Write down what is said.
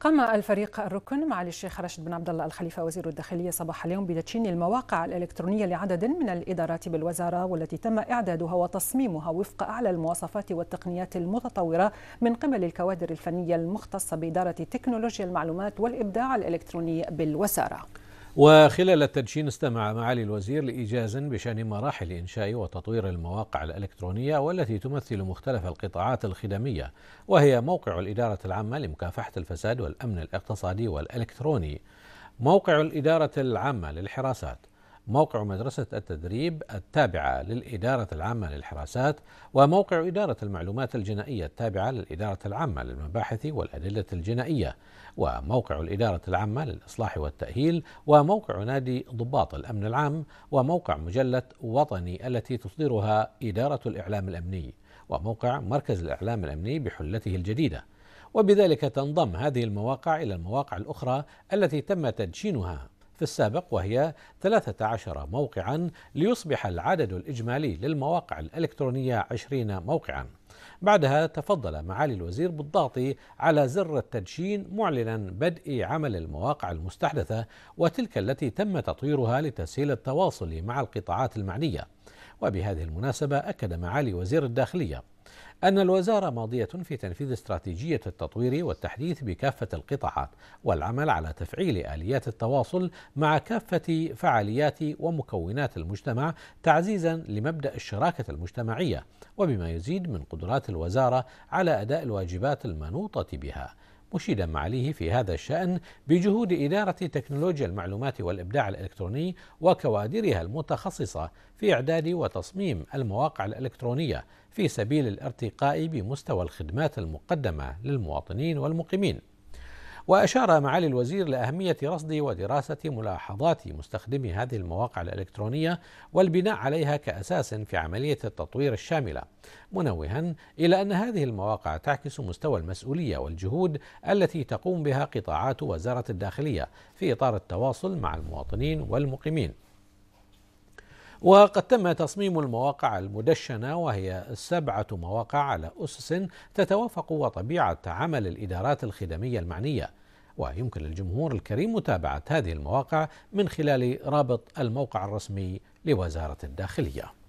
قام الفريق الركن معالي الشيخ راشد بن عبد الله الخليفه وزير الداخليه صباح اليوم بتدشين المواقع الالكترونيه لعدد من الادارات بالوزاره والتي تم اعدادها وتصميمها وفق اعلى المواصفات والتقنيات المتطوره من قبل الكوادر الفنيه المختصه باداره تكنولوجيا المعلومات والابداع الالكتروني بالوزاره. وخلال التدشين استمع معالي الوزير لإيجاز بشأن مراحل إنشاء وتطوير المواقع الإلكترونية والتي تمثل مختلف القطاعات الخدمية وهي موقع الإدارة العامة لمكافحة الفساد والأمن الاقتصادي والإلكتروني موقع الإدارة العامة للحراسات موقع مدرسة التدريب التابعة للإدارة العامة للحراسات وموقع إدارة المعلومات الجنائية التابعة للإدارة العامة للمباحث والأدلة الجنائية وموقع الإدارة العامة للإصلاح والتأهيل وموقع نادي ضباط الأمن العام وموقع مجلة وطني التي تصدرها إدارة الإعلام الأمني وموقع مركز الإعلام الأمني بحلته الجديدة وبذلك تنضم هذه المواقع إلى المواقع الأخرى التي تم تدشينها في السابق وهي 13 موقعا ليصبح العدد الإجمالي للمواقع الإلكترونية 20 موقعا بعدها تفضل معالي الوزير بالضغط على زر التدشين معلنا بدء عمل المواقع المستحدثة وتلك التي تم تطويرها لتسهيل التواصل مع القطاعات المعنية وبهذه المناسبة أكد معالي وزير الداخلية أن الوزارة ماضية في تنفيذ استراتيجية التطوير والتحديث بكافة القطاعات والعمل على تفعيل آليات التواصل مع كافة فعاليات ومكونات المجتمع تعزيزا لمبدأ الشراكة المجتمعية وبما يزيد من قدرات الوزارة على أداء الواجبات المنوطة بها مشيدا معاليه في هذا الشأن بجهود إدارة تكنولوجيا المعلومات والإبداع الإلكتروني وكوادرها المتخصصة في إعداد وتصميم المواقع الإلكترونية في سبيل الارتقاء بمستوى الخدمات المقدمة للمواطنين والمقيمين وأشار معالي الوزير لأهمية رصد ودراسة ملاحظات مستخدمي هذه المواقع الإلكترونية والبناء عليها كأساس في عملية التطوير الشاملة منوها إلى أن هذه المواقع تعكس مستوى المسؤولية والجهود التي تقوم بها قطاعات وزارة الداخلية في إطار التواصل مع المواطنين والمقيمين وقد تم تصميم المواقع المدشنة وهي سبعة مواقع على أسس تتوافق وطبيعة عمل الإدارات الخدمية المعنية ويمكن للجمهور الكريم متابعة هذه المواقع من خلال رابط الموقع الرسمي لوزارة الداخلية